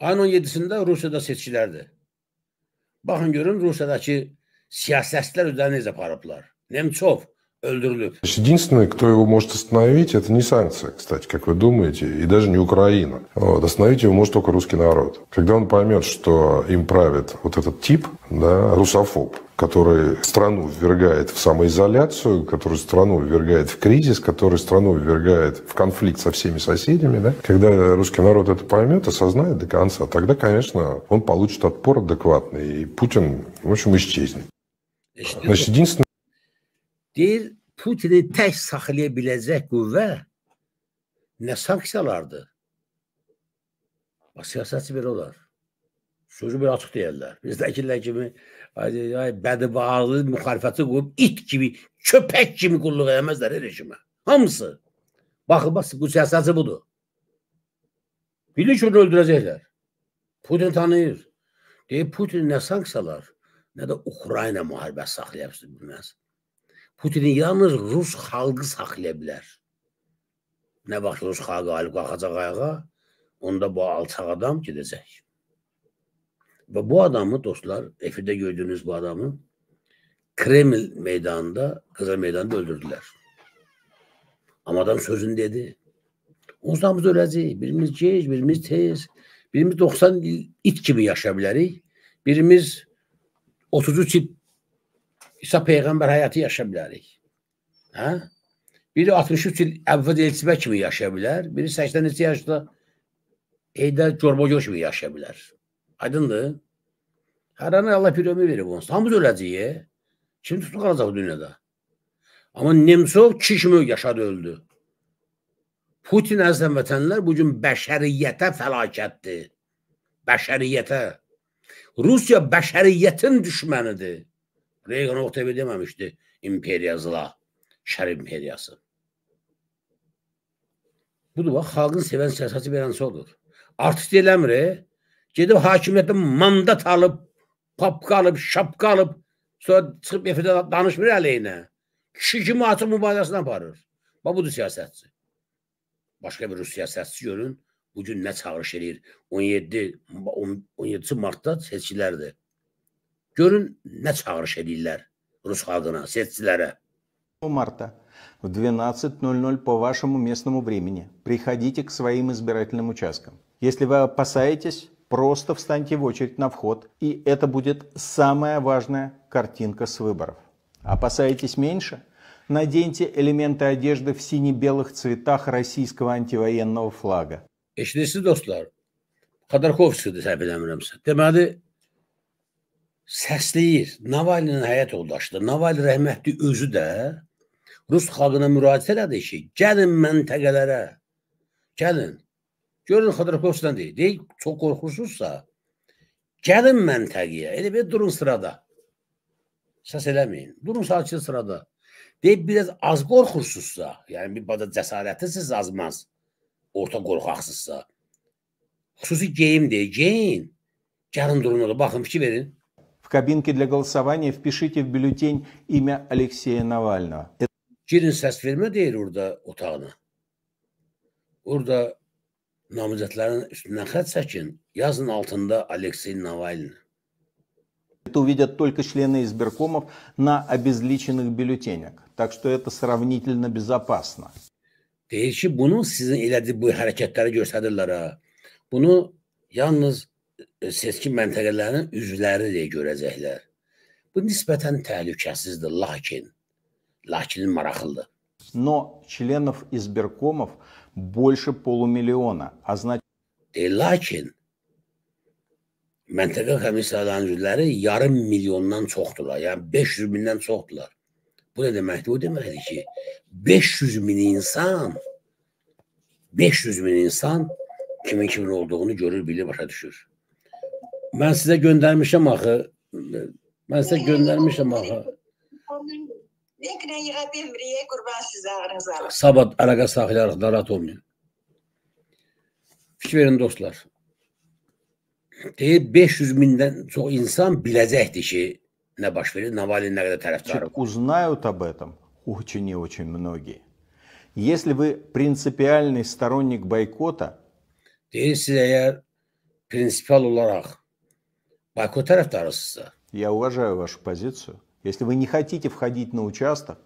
Ayın 17-sində Rusiyada seçkilərdir. Baxın görün Rusiyadakı siyasətçilər özlərini necə aparıblar. Nemçov öldürülüb. Единственное, кто его может остановить, это не санкция, кстати, как вы думаете, и даже не Украина. Вот, остановить его может только русский народ. Когда он поймет, что им правит вот этот тип, да, русофоб, который страну ввергает в самоизоляцию, который страну ввергает в кризис, который страну ввергает в конфликт со всеми соседями. Да? Когда русский народ это поймет, осознает до конца, тогда, конечно, он получит отпор адекватный, и Путин, в общем, исчезнет. Значит, единственное... Deyir, Putini tək saxlaya biləcək qüvvə nə sanksiyalardır. Siyasətçi belə olar. Sözü belə açıq deyərlər. Bizdəkilər kimi ay, ay, bədibağlı müxalifəti qoyub it kimi, köpək kimi qulluq eləməzlər rejimə. Hamısı. Baxın, bax, bu siyasətçi budur. Bilir ki, onu öldürəcəklər. Putin tanıyır. Deyir, Putin nə sanksiyalar, nə də Ukrayna müharibəsi saxlaya bilməz. Putini yalnız Rus xalqı saxlaya bilər. Nə vaxt Rus xalqı qalib qalxacaq ayağa, onda bu alçaq adam gedəcək. Ve bu adamı dostlar, Efir'de gördüğünüz bu adamı Kreml meydanında, Kızıl Meydan'da öldürdüler. Ama adam sözünü dedi. Onsuz öləcək. Birimiz gec, birimiz tez. Birimiz 90 il it kimi yaşa bilərik. Birimiz 33 il İsa Peyğəmbər həyatı yaşa bilərik. Hə? Biri 63 il əvvəl elçibə kimi yaşa bilər. Biri 83 yaşda Heydər Corbogoş kimi yaşa bilər aydınlığı. Her an Allah bir ömür verir bunu. Hamız öləcəyi. Kim tutub qalacaq dünyada? Amma Nemsov çişmə yaşadı öldü. Putin əzizləm vətənlər bugün bəşəriyyətə fəlakətdir. Bəşəriyyətə. Rusiya bəşəriyyətin düşmənidir. Reagan Oktay deməmişdi. İmperiyazla. Şər imperiyası. Budur bax, xalqın sevən siyasəti verənsi odur. Artıq eləmir, e? Gedib hakimiyyətə mandat alıb, papka alıb, şapka alıb, sonra çıxıb efirdə danışmır əleyhinə. Kişi kimi açıq mübarizəsini aparır. Bax, budur siyasətçi. Başqa bir rus siyasətçi görün, bugün nə çağırış edir? 17, 17 martda seçkilərdir. Görün nə çağırış edirlər rus xalqına, seçkilərə. 1 марта в 12.00 по вашему местному времени приходите к своим избирательным участкам. Если вы опасаетесь, Просто встаньте в очередь на вход, и это будет самая важная картинка с выборов. Опасаетесь меньше? Наденьте элементы одежды в сине-белых цветах российского антивоенного флага. İşte dostlar, Khodorkovskiyni səhv eləmirəmsə. Deməli səsləyir Navalinin həyat yoldaşıdır. Navalni rəhmətli özü də rus xalqına müraciət elədi ki, gəlin məntəqələrə. Gəlin. Görün Xodorkovskidən deyil. Deyil, çox qorxursunuzsa, gəlin məntəqəyə, elə bir durun sırada. Səs eləməyin. Durun sakin sırada. Deyil, biraz az qorxursunuzsa, yəni bir bada cəsarətisiniz azmaz, orta qorxaqsınızsa. Xüsusi geyim deyil, geyin. Gəlin durun orada, baxın, fikir verin. В кабинке для голосования впишите в бюллетень имя Алексея Навального. Girin səs vermə deyir orada otağına. Orada namizədlərin üstündən xət çəkin, yazın altında Aleksey Navalny. Это увидят только члены избиркомов на обезличенных бюллетенях. Так что это сравнительно безопасно. Deyir ki, bunu sizin elədi bu hərəkətləri göstərirlər ha. Bunu yalnız e, seçki məntəqələrinin üzvləri deyə görəcəklər. Bu nisbətən təhlükəsizdir, lakin lakinin maraqlıdır. Но членов избиркомов больше полумиллиона, а значит... E, lakin məntəqə komissiyalarının üzvləri yarım milyondan çoxdular, yəni 500 mindən çoxdular. Bu nə deməkdir? O deməkdir ki, 500 min insan 500 min insan kimin kimin olduğunu görür, bilir, başa düşür. Mən sizə göndərmişəm axı. Mən sizə göndərmişəm axı. Nekne yığa bilmiriye kurban size ağrınız alır. Sabat alaka saklarız, narat olmayın. Fikir verin dostlar. Deyir 500 bindən çox insan biləcəkdir ki, nə baş verir, Navalin nə qədər tərəfdarı var. Узнают об этом очень и очень многие. Если вы принципиальный сторонник бойкота, deyir siz əgər prinsipial olaraq boykot tərəfdarısınızsa, я уважаю вашу позицию. Если вы не хотите входить на участок,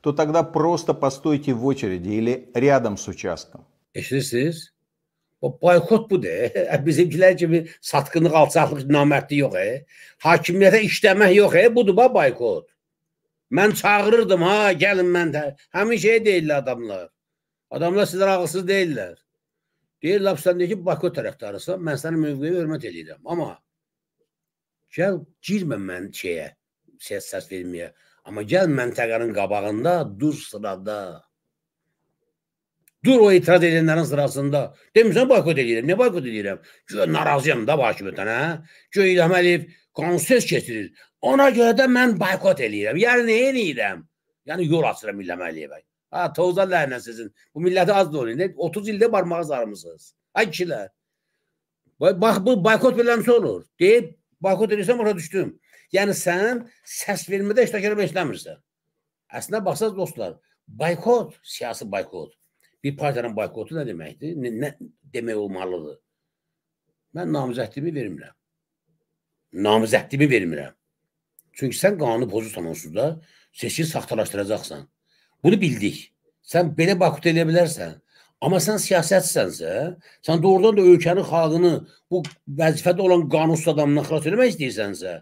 то тогда просто постойте в очереди или рядом с участком. Если siz o boykot bu de. Bizimkiler gibi satkınlık, alçaklık, namertli yok e. Hakimiyete işlemek yok e. Budur ba boykot. Ben çağırırdım ha gelin ben de. Hemen şey değiller adamlar. Adamlar sizler ağılsız değiller. Deyirlər sən deyir ki, boykot tərəfdarısan, mən sənin mövqeyə hörmət edirəm. Amma gəl girmə mən şeyə, şey səs verməyə. ama gel məntəqənin qabağında dur sırada. Dur o etiraz edenlerin sırasında. Demirsən boykot edirəm. ne boykot edirəm? Güya narazıyam da Bakıbədən, hə? Güya İlham Əliyev konses keçirir. Ona göre de ben boykot eləyirəm. Yəni nə eləyirəm? yani yol açıram İlham Əliyevə. Ha, toza lənə sizin. Bu millete az da olun. 30 ildə barmağa zarmısınız. Ay kişilər. Bax bu boykot belə necə olur? Deyib boykot edirsəm ora düşdüm. Yəni sən səs vermədə iştirak eləmək istəmirsən. Əslində baxsaz dostlar, boykot, siyasi boykot. Bir partiyanın boykotu nə deməkdir? Nə, nə demək olmalıdır? Mən namizədliyimi vermirəm. Namizədliyimi vermirəm. Çünki sən qanunu pozursan onsuz da seçki saxtalaşdıracaqsan. Bunu bildik. Sən belə boykot eləyə bilərsən. Amma sən siyasətsənsə, sən doğrudan da ölkənin xalqını bu vəzifədə olan qanunsuz adamdan xilas etmək istəyirsənsə,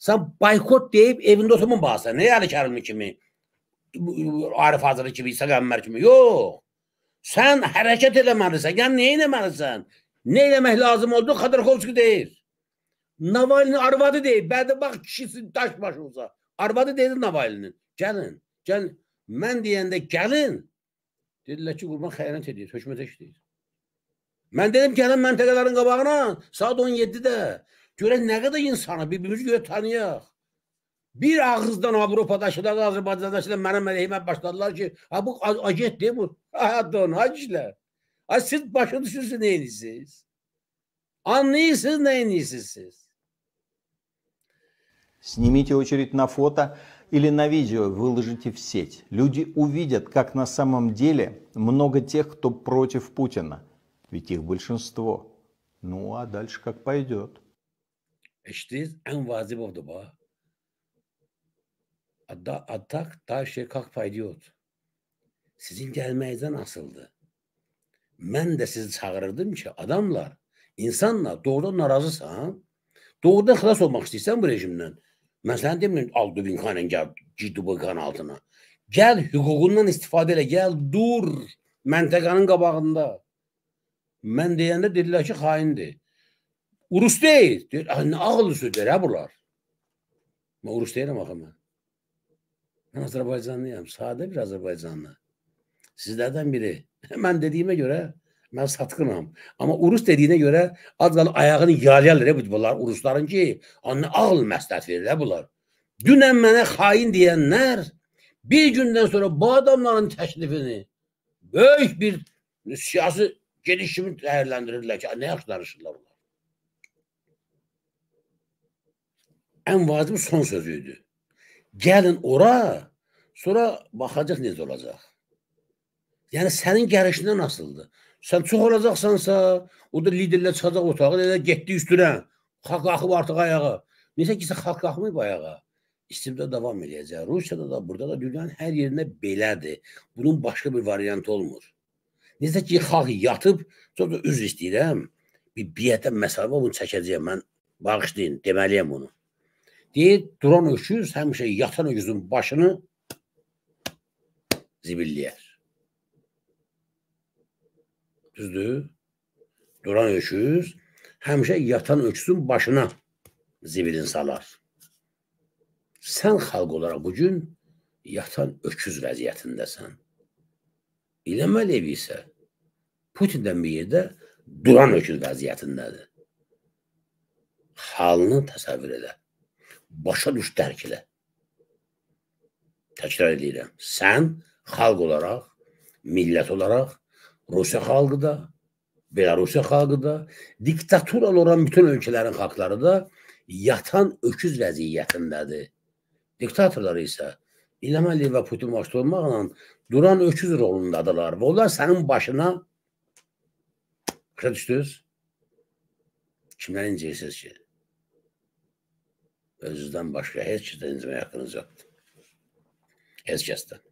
Sən boykot deyib evində oturma baxsan. Nə yəni Kərimi kimi, Arif Hazırı kimi, İsa Qəmmər kimi. Yox. Sən hərəkət eləməlisən. Yəni nə eləməlisən? Nə eləmək lazım oldu? Xadırkovski deyir. Navalini arvadı deyir. Bədi bax kişisi daş baş olsa. Arvadı deyir Navalinin. Gəlin. Gəlin. Mən deyəndə gəlin. Dedilər ki, qurban xəyanət edir, hökumətə işləyir. Mən dedim gəlin məntəqələrin qabağına saat 17-də Görək nə qədər insanı birbirimizi görə tanıyaq. Bir ağızdan Avropadakılar, Azərbaycandakılar mənim əleyhimə başladılar ki, ha bu agentdir bu. Ha don hacılar. Ha siz başa düşürsünüz neyiniz? Anlayırsınız neyiniz siz? Снимите очередь на фото или на видео, выложите в сеть. Люди увидят, как на самом деле много тех, кто против Путина. Ведь их большинство. Ну а дальше как пойдет. Eşitdiniz? Ən vacib odur bax. Adda, addak da şey kalk paydiyot. Sizin gelmeyden asıldı. Ben de sizi çağırırdım ki adamlar, insanlar doğrudan narazısan, doğrudan xilas olmak istiyorsan bu rejimden. Ben sana demiyorum al dubin kanın gel ciddi kan altına. Gel hüququndan istifadə elə, gel dur məntəqənin qabağında. Mən deyəndə dedilər ki, xaindir. Urus deyil. Deyir, nə ağıllı sözlər hə bunlar. Mən Urus deyirəm axı mən. Mən Azərbaycanlıyam, sadə bir Azərbaycanlı. Sizlərdən biri. Mən dediyimə görə mən satqınam. Amma Urus dediyinə görə az qalır ayağını yalayarlar bu bunlar Urusların ki, anne ağıl məsləhət verirlər bunlar. Dünən mənə xain deyənlər bir gündən sonra bu adamların təklifini böyük bir siyasi gedişimi dəyərləndirirlər ki, nə yaxşı danışırlar bunlar. ən vacib son sözü idi. Gəlin ora, sonra baxacaq necə olacaq. Yəni sənin gəlişindən asılıdır. Sən çox olacaqsansa, o da liderlə çıxacaq otağa, elə getdi üstünə. Xalq qalxıb artıq ayağa. Necə ki, xalq qalxmayıb ayağa. İstibdə davam edəcək. Rusiyada da, burada da dünyanın hər yerində belədir. Bunun başqa bir variantı olmur. Necə ki, xalq yatıb, çox da üzr istəyirəm. Bir biyyətə məsafə bunu çəkəcəyəm. Mən bağışlayın, deməliyəm bunu. Deyir, duran öküz həmişə yatan öküzün başını zibilləyər. Düzdür? Duran öküz həmişə yatan öküzün başına zibilin salar. Sən xalq olaraq bugün yatan öküz vəziyyətindəsən. İləməliyev isə Putindən bir yerdə duran öküz vəziyyətindədir. Halını təsəvvür edər başa düş dərk elə. Təkrar edirəm. Sən xalq olaraq, millət olaraq Rusiya xalqı da, Belarusiya xalqı da, diktaturalı olan bütün ölkələrin xalqları da yatan öküz vəziyyətindədir. Diktatorlar isə İlham Əliyev və Putin başda olmaqla duran öküz rolundadırlar və onlar sənin başına Başa düşdünüz? Kimdən inciyirsiniz ki? özünden başka her şeyden izleme hakkınız yoktu. Herkesten.